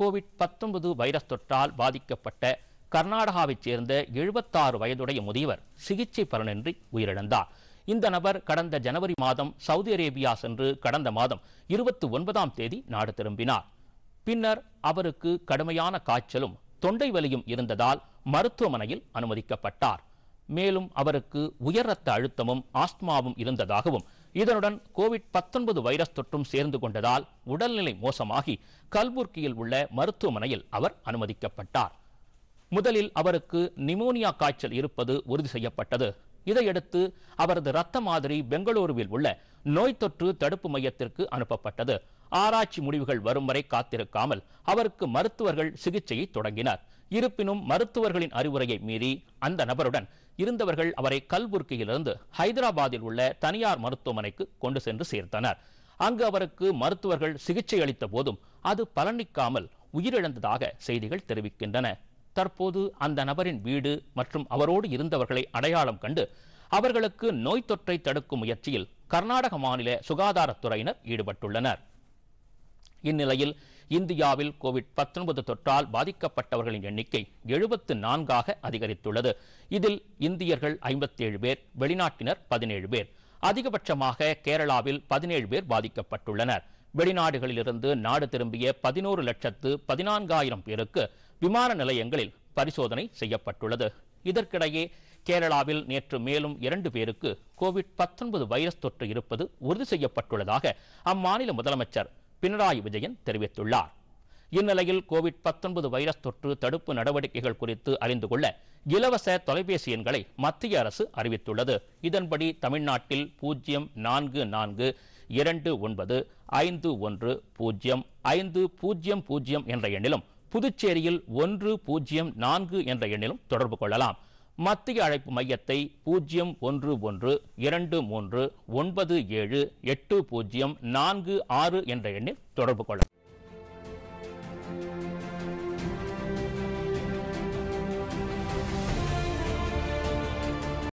Covid பத்தொன்பது virus தொற்றால் பாதிக்கப்பட்ட கர்நாடகாவைச் சேர்ந்த எழுபத்தாறு வயதுடைய முதியவர் சிகிச்சை பலனின்றி உயிரிழந்தார் இந்த நபர் கடந்த ஜனவரி மாதம் சவுதி அரேபியா சென்று கடந்த மாதம் இருபத்தி ஒன்பதாம் தேதி நாடு திரும்பினார் பின்னர் அவருக்கு கடுமையான காய்ச்சலும் தொண்டை வலியும் இருந்ததால் மருத்துவமனையில் அனுமதிக்கப்பட்டார் மேலும் அவருக்கு உயர் ரத்த அழுத்தமும் ஆஸ்துமாவும் இருந்ததாகவும் இதனுடன் கோவிட் பத்தொன்பது வைரஸ் தொற்றும் சேர்ந்து கொண்டதால் உடல்நிலை மோசமாகி கல்புர்கியில் உள்ள மருத்துவமனையில் அவர் அனுமதிக்கப்பட்டார் முதலில் அவருக்கு நிமோனியா காய்ச்சல் இருப்பது உறுதி செய்யப்பட்டது இதையடுத்து அவரது ரத்த மாதிரி பெங்களூருவில் உள்ள நோய் தொற்று தடுப்பு மையத்திற்கு அனுப்பப்பட்டது ஆராய்ச்சி முடிவுகள் வரும் வரை காத்திருக்காமல் அவருக்கு மருத்துவர்கள் சிகிச்சையை தொடங்கினர் இருப்பினும் மருத்துவர்களின் அறிவுரையை மீறி அந்த நபருடன் இருந்தவர்கள் அவரை கல்புர்கியிலிருந்து ஹைதராபாத்தில் உள்ள தனியார் மருத்துவமனைக்கு கொண்டு சென்று சேர்த்தனர் அங்கு அவருக்கு மருத்துவர்கள் சிகிச்சை அளித்த போதும் அது பலனிக்காமல் உயிரிழந்ததாக செய்திகள் தெரிவிக்கின்றன தற்போது அந்த நபரின் வீடு மற்றும் அவரோடு இருந்தவர்களை அடையாளம் கண்டு அவர்களுக்கு நோய் தொற்றை தடுக்கும் முயற்சியில் கர்நாடக மாநில சுகாதாரத்துறையினர் ஈடுபட்டுள்ளனர் இந்நிலையில் இந்தியாவில் கோவிட் பத்தொன்பது தொற்றால் பாதிக்கப்பட்டவர்களின் எண்ணிக்கை எழுபத்து நான்காக அதிகரித்துள்ளது இதில் இந்தியர்கள் ஐம்பத்தி ஏழு பேர் வெளிநாட்டினர் பதினேழு பேர் அதிகபட்சமாக கேரளாவில் பதினேழு பேர் பாதிக்கப்பட்டுள்ளனர் வெளிநாடுகளிலிருந்து நாடு திரும்பிய பதினோரு லட்சத்து பதினான்காயிரம் பேருக்கு விமான நிலையங்களில் பரிசோதனை செய்யப்பட்டுள்ளது இதற்கிடையே கேரளாவில் நேற்று மேலும் இரண்டு பேருக்கு கோவிட் பத்தொன்பது வைரஸ் தொற்று இருப்பது உறுதி செய்யப்பட்டுள்ளதாக அம்மாநில முதலமைச்சர் பினராயி விஜயன் தெரிவித்துள்ளார் இந்நிலையில் கோவிட் பத்தொன்பது வைரஸ் தொற்று தடுப்பு நடவடிக்கைகள் குறித்து அறிந்து கொள்ள இலவச தொலைபேசி எண்களை மத்திய அரசு அறிவித்துள்ளது இதன்படி தமிழ்நாட்டில் பூஜ்ஜியம் நான்கு நான்கு இரண்டு ஒன்பது ஐந்து ஒன்று பூஜ்ஜியம் ஐந்து பூஜ்ஜியம் பூஜ்ஜியம் என்ற எண்ணிலும் புதுச்சேரியில் ஒன்று பூஜ்ஜியம் நான்கு என்ற எண்ணிலும் தொடர்பு கொள்ளலாம் மத்திய அழைப்பு மையத்தை பூஜ்ஜியம் ஒன்று ஒன்று இரண்டு மூன்று ஒன்பது ஏழு எட்டு பூஜ்ஜியம் நான்கு ஆறு என்ற எண்ணில் தொடர்பு கொள்ளலாம்